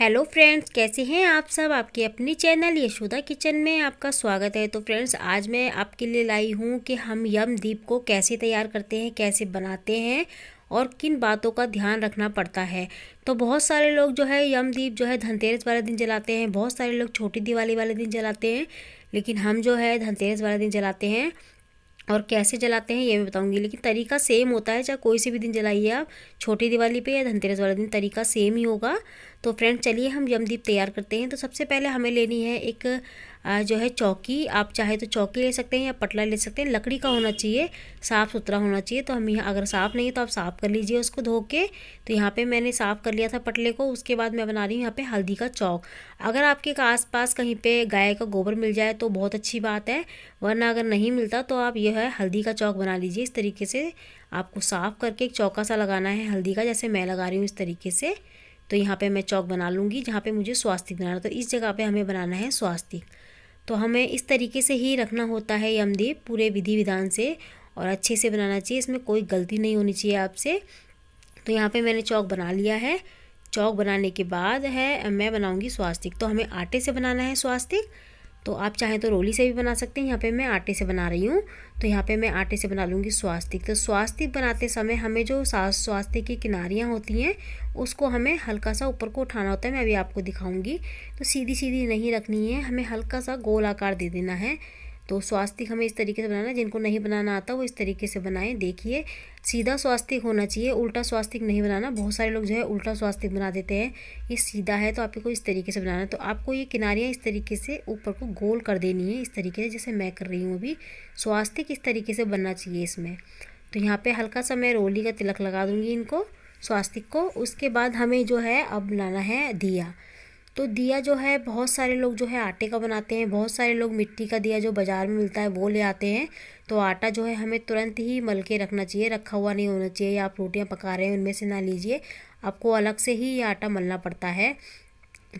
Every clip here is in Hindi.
हेलो फ्रेंड्स कैसे हैं आप सब आपके अपनी चैनल यशोदा किचन में आपका स्वागत है तो फ्रेंड्स आज मैं आपके लिए लाई हूँ कि हम यम दीप को कैसे तैयार करते हैं कैसे बनाते हैं और किन बातों का ध्यान रखना पड़ता है तो बहुत सारे लोग जो है यमदीप जो है धनतेरस वाले दिन जलाते हैं बहुत सारे लोग छोटी दिवाली वाले दिन जलाते हैं लेकिन हम जो है धनतेरस वाले दिन जलाते हैं और कैसे जलाते हैं ये भी बताऊंगी लेकिन तरीका सेम होता है चाहे कोई से भी दिन जलाइए आप छोटी दिवाली पे या धनतेरस वाले दिन तरीका सेम ही होगा तो फ्रेंड चलिए हम यमदीप तैयार करते हैं तो सबसे पहले हमें लेनी है एक जो है चौकी आप चाहे तो चौकी ले सकते हैं या पटला ले सकते हैं लकड़ी का होना चाहिए साफ़ सुथरा होना चाहिए तो हम यहाँ अगर साफ़ नहीं है तो आप साफ़ कर लीजिए उसको धो के तो यहाँ पे मैंने साफ़ कर लिया था पटले को उसके बाद मैं बना रही हूँ यहाँ पे हल्दी का चौक अगर आपके आस पास कहीं पर गाय का गोबर मिल जाए तो बहुत अच्छी बात है वरना अगर नहीं मिलता तो आप यह है हल्दी का चौक बना लीजिए इस तरीके से आपको साफ़ करके एक चौका सा लगाना है हल्दी का जैसे मैं लगा रही हूँ इस तरीके से तो यहाँ पे मैं चौक बना लूँगी जहाँ पे मुझे स्वास्तिक बनाना तो इस जगह पे हमें बनाना है स्वास्तिक तो हमें इस तरीके से ही रखना होता है यमदीप पूरे विधि विधान से और अच्छे से बनाना चाहिए इसमें कोई गलती नहीं होनी चाहिए आपसे तो यहाँ पे मैंने चौक बना लिया है चौक बनाने के बाद है मैं बनाऊँगी स्वास्तिक तो हमें आटे से बनाना है स्वास्तिक तो आप चाहें तो रोली से भी बना सकते हैं यहाँ पे मैं आटे से बना रही हूँ तो यहाँ पे मैं आटे से बना लूँगी स्वास्तिक तो स्वास्तिक बनाते समय हमें जो सास स्वास्तिक की किनारियाँ होती हैं उसको हमें हल्का सा ऊपर को उठाना होता है मैं अभी आपको दिखाऊंगी तो सीधी सीधी नहीं रखनी है हमें हल्का सा गोल आकार दे देना है तो स्वास्तिक हमें इस तरीके से बनाना जिनको नहीं बनाना आता वो इस तरीके से बनाएं देखिए सीधा स्वास्तिक होना चाहिए उल्टा स्वास्तिक नहीं बनाना बहुत सारे लोग जो है उल्टा स्वास्तिक बना देते हैं ये सीधा है तो आपको इस तरीके से बनाना है तो आपको ये किनारियाँ इस तरीके से ऊपर को गोल कर देनी है इस तरीके से जैसे मैं कर रही हूँ अभी स्वास्तिक इस तरीके से बनना चाहिए इसमें तो यहाँ पर हल्का सा मैं रोली का तिलक लगा दूँगी इनको स्वास्तिक को उसके बाद हमें जो है अब लाना है दिया तो दिया जो है बहुत सारे लोग जो है आटे का बनाते हैं बहुत सारे लोग मिट्टी का दिया जो बाज़ार में मिलता है वो ले आते हैं तो आटा जो है हमें तुरंत ही मल के रखना चाहिए रखा हुआ नहीं होना चाहिए या आप रोटियाँ पका रहे हैं उनमें से ना लीजिए आपको अलग से ही ये आटा मलना पड़ता है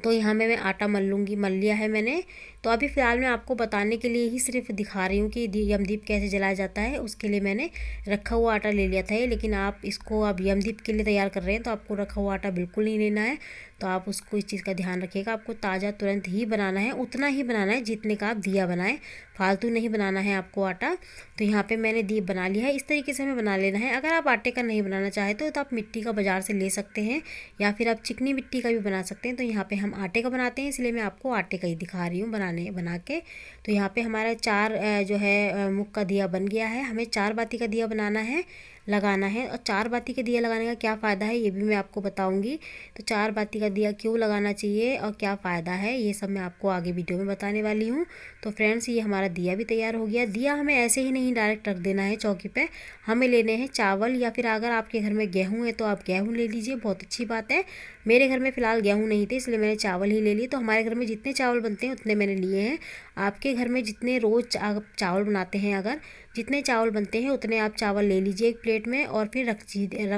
तो यहाँ में मैं आटा मल लूँगी मल लिया है मैंने तो अभी फ़िलहाल मैं आपको बताने के लिए ही सिर्फ दिखा रही हूँ कि यमदीप कैसे जलाया जाता है उसके लिए मैंने रखा हुआ आटा ले लिया था ये लेकिन आप इसको आप यमदीप के लिए तैयार कर रहे हैं तो आपको रखा हुआ आटा बिल्कुल नहीं लेना है तो आप उसको इस चीज़ का ध्यान रखिएगा आपको ताज़ा तुरंत ही बनाना है उतना ही बनाना है जितने का आप दिया बनाएं फालतू नहीं बनाना है आपको आटा तो यहाँ पे मैंने दीप बना लिया है इस तरीके से हमें बना लेना है अगर आप आटे का नहीं बनाना चाहे तो, तो आप मिट्टी का बाज़ार से ले सकते हैं या फिर आप चिकनी मिट्टी का भी बना सकते हैं तो यहाँ पर हम आटे का बनाते हैं इसलिए मैं आपको आटे का ही दिखा रही हूँ बना बनाने बना के तो यहाँ पे हमारा चार जो है मुख का दिया बन गया है हमें चार बाती का दिया बनाना है लगाना है और चार बाती का दिया लगाने का क्या फ़ायदा है ये भी मैं आपको बताऊँगी तो चार बाती का दिया क्यों लगाना चाहिए और क्या फ़ायदा है ये सब मैं आपको आगे वीडियो में बताने वाली हूँ तो फ्रेंड्स ये हमारा दिया भी तैयार हो गया दिया हमें ऐसे ही नहीं डायरेक्ट रख देना है चौकी पर हमें लेने हैं चावल या फिर अगर आपके घर में गेहूँ है तो आप गेहूँ ले लीजिए बहुत अच्छी बात है मेरे घर में फ़िलहाल गेहूँ नहीं थे इसलिए मैंने चावल ही ले लिए तो हमारे घर में जितने चावल बनते हैं उतने मैंने लिए हैं आपके घर में जितने रोज़ आप चावल बनाते हैं अगर जितने चावल बनते हैं उतने आप चावल ले लीजिए एक प्लेट में और फिर रख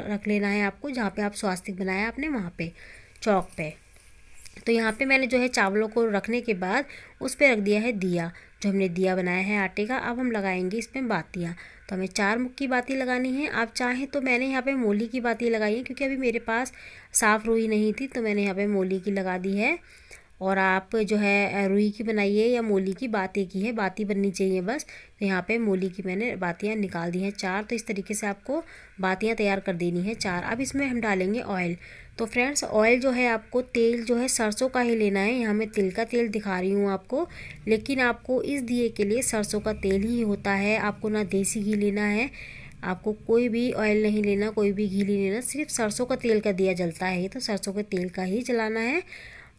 रख लेना है आपको जहाँ पे आप स्वास्थ्य बनाया आपने वहाँ पे चौक पे तो यहाँ पे मैंने जो है चावलों को रखने के बाद उस पर रख दिया है दिया जो हमने दिया बनाया है आटे का अब हम लगाएंगे इसमें बातियाँ तो हमें चार मुख की बाती लगानी है आप चाहें तो मैंने यहाँ पे मूली की बाती लगाई है क्योंकि अभी मेरे पास साफ़ रोई नहीं थी तो मैंने यहाँ पे मूली की लगा दी है और आप जो है रुई की बनाइए या मूली की बाती की है बाती बननी चाहिए बस तो यहाँ पे मूली की मैंने बातियाँ निकाल दी हैं चार तो इस तरीके से आपको बातियाँ तैयार कर देनी है चार अब इसमें हम डालेंगे ऑयल तो फ्रेंड्स ऑयल जो है आपको तेल जो है सरसों का ही लेना है यहाँ मैं तिल का तेल दिखा रही हूँ आपको लेकिन आपको इस दिए के लिए सरसों का तेल ही होता है आपको ना देसी घी लेना है आपको कोई भी ऑयल नहीं लेना कोई भी घी नहीं लेना सिर्फ सरसों का तेल का दिया जलता है तो सरसों के तेल का ही जलाना है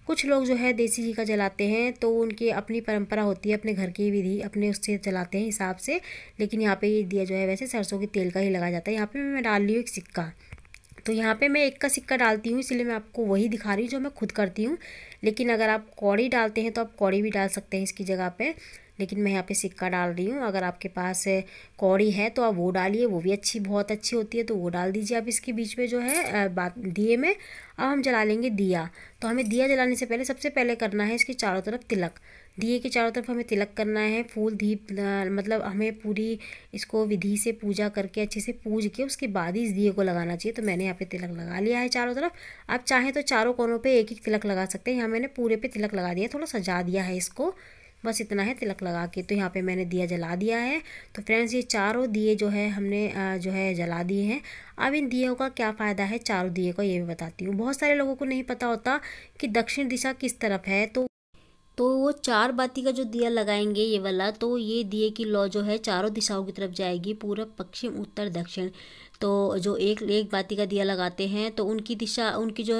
कुछ लोग जो है देसी घी का जलाते हैं तो उनकी अपनी परंपरा होती है अपने घर की विधि अपने उससे जलाते हैं हिसाब से लेकिन यहाँ पे ये दिया जो है वैसे सरसों के तेल का ही लगाया जाता है यहाँ पे मैं डाल रही हूँ एक सिक्का तो यहाँ पे मैं एक का सिक्का डालती हूँ इसलिए मैं आपको वही दिखा रही हूँ जो मैं खुद करती हूँ लेकिन अगर आप कौड़ी डालते हैं तो आप कौड़ी भी डाल सकते हैं इसकी जगह पर लेकिन मैं यहाँ पे सिक्का डाल रही हूँ अगर आपके पास कौड़ी है तो आप वो डालिए वो भी अच्छी बहुत अच्छी होती है तो वो डाल दीजिए आप इसके बीच में जो है बात दिए में अब हम जला लेंगे दिया तो हमें दिया जलाने से पहले सबसे पहले करना है इसके चारों तरफ तिलक दिए के चारों तरफ हमें तिलक करना है फूल दीप मतलब हमें पूरी इसको विधि से पूजा करके अच्छे से पूज के उसके बाद ही इस दिए को लगाना चाहिए तो मैंने यहाँ पे तिलक लगा लिया है चारों तरफ आप चाहें तो चारों कोनों पे एक एक तिलक लगा सकते हैं यहाँ मैंने पूरे पे तिलक लगा दिया थोड़ा सजा दिया है इसको बस इतना है तिलक लगा के तो यहाँ पे मैंने दिया जला दिया है तो फ्रेंड्स ये चारों दिए जो है हमने जो है जला दिए हैं अब इन दियों का क्या फ़ायदा है चारों दिए का ये भी बताती हूँ बहुत सारे लोगों को नहीं पता होता कि दक्षिण दिशा किस तरफ है तो तो वो चार बाती का जो दिया लगाएंगे ये वाला तो ये दिए की लॉ जो है चारों दिशाओं की तरफ जाएगी पूर्व पश्चिम उत्तर दक्षिण तो जो एक एक बाती का दिया लगाते हैं तो उनकी दिशा उनकी जो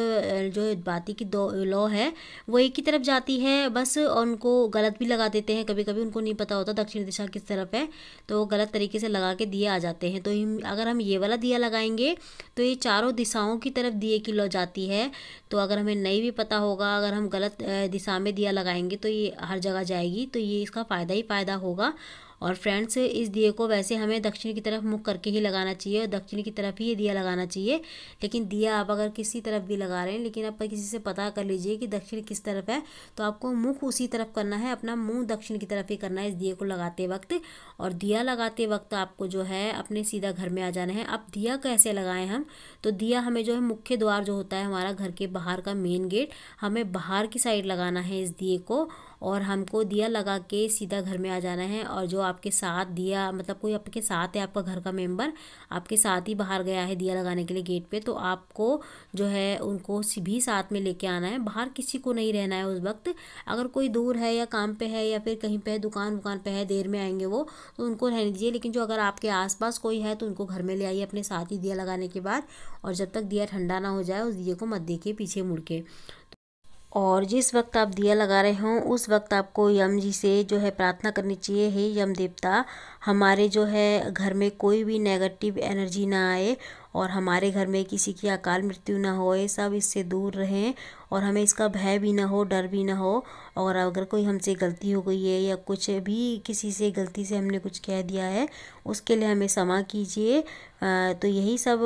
जो बाती की दो है वो एक ही तरफ जाती है बस और उनको गलत भी लगा देते हैं कभी कभी उनको नहीं पता होता दक्षिण दिशा किस तरफ है तो वो गलत तरीके से लगा के दिए आ जाते हैं तो अगर हम ये वाला दिया लगाएंगे तो ये चारों दिशाओं की तरफ दिए की लॉ जाती है तो अगर हमें नहीं भी पता होगा अगर हम गलत दिशा में दिया लगाएंगे तो ये हर जगह जाएगी तो ये इसका फ़ायदा ही फ़ायदा होगा और फ्रेंड्स इस दिए को वैसे हमें दक्षिण की तरफ मुख करके ही लगाना चाहिए और दक्षिण की तरफ ही ये दिया लगाना चाहिए लेकिन दिया आप अगर किसी तरफ भी लगा रहे हैं लेकिन आप किसी से पता कर लीजिए कि दक्षिण किस तरफ है तो आपको मुख उसी तरफ करना है अपना मुँह दक्षिण की तरफ ही करना है इस दिए को लगाते वक्त और दिया लगाते वक्त आपको जो है अपने सीधा घर में आ जाना है अब दिया कैसे लगाएं हम तो दिया हमें जो है मुख्य द्वार जो होता है हमारा घर के बाहर का मेन गेट हमें बाहर की साइड लगाना है इस दिए को और हमको दिया लगा के सीधा घर में आ जाना है और जो आपके साथ दिया मतलब कोई आपके साथ है आपका घर का मेम्बर आपके साथ ही बाहर गया है दिया लगाने के लिए गेट पर तो आपको जो है उनको भी साथ में लेके आना है बाहर किसी को नहीं रहना है उस वक्त अगर कोई दूर है या काम पे है या फिर कहीं पर है दुकान वुकान पर है देर में आएंगे वो तो उनको रहने दीजिए लेकिन जो अगर आपके आस कोई है तो उनको घर में ले आइए अपने साथ ही दिया लगाने के बाद और जब तक दिया ठंडा ना हो जाए उस दिए को मत देखिए पीछे मुड़ के और जिस वक्त आप दिया लगा रहे हों उस वक्त आपको यम जी से जो है प्रार्थना करनी चाहिए हे यम देवता हमारे जो है घर में कोई भी नेगेटिव एनर्जी ना आए और हमारे घर में किसी की अकाल मृत्यु ना होए सब इससे दूर रहें और हमें इसका भय भी ना हो डर भी ना हो और अगर कोई हमसे गलती हो गई है या कुछ भी किसी से गलती से हमने कुछ कह दिया है उसके लिए हमें क्षमा कीजिए तो यही सब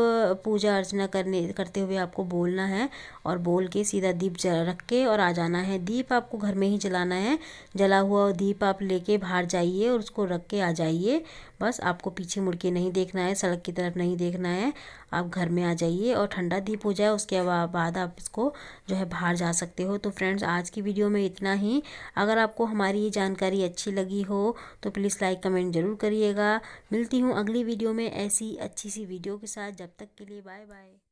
पूजा अर्चना करने करते हुए आपको बोलना है और बोल के सीधा दीप रख के और आ जाना है दीप आपको घर में ही जलाना है जला हुआ दीप आप लेके बाहर जाइए और उसको रख के आ जाइए बस आपको पीछे मुड़ के नहीं देखना है सड़क की तरफ नहीं देखना है आप घर में आ जाइए और ठंडा दीप हो जाए उसके बाद आप इसको जो है बाहर जा सकते हो तो फ्रेंड्स आज की वीडियो में इतना ही अगर आपको हमारी ये जानकारी अच्छी लगी हो तो प्लीज़ लाइक कमेंट ज़रूर करिएगा मिलती हूँ अगली वीडियो में ऐसी अच्छी सी वीडियो के साथ जब तक के लिए बाय बाय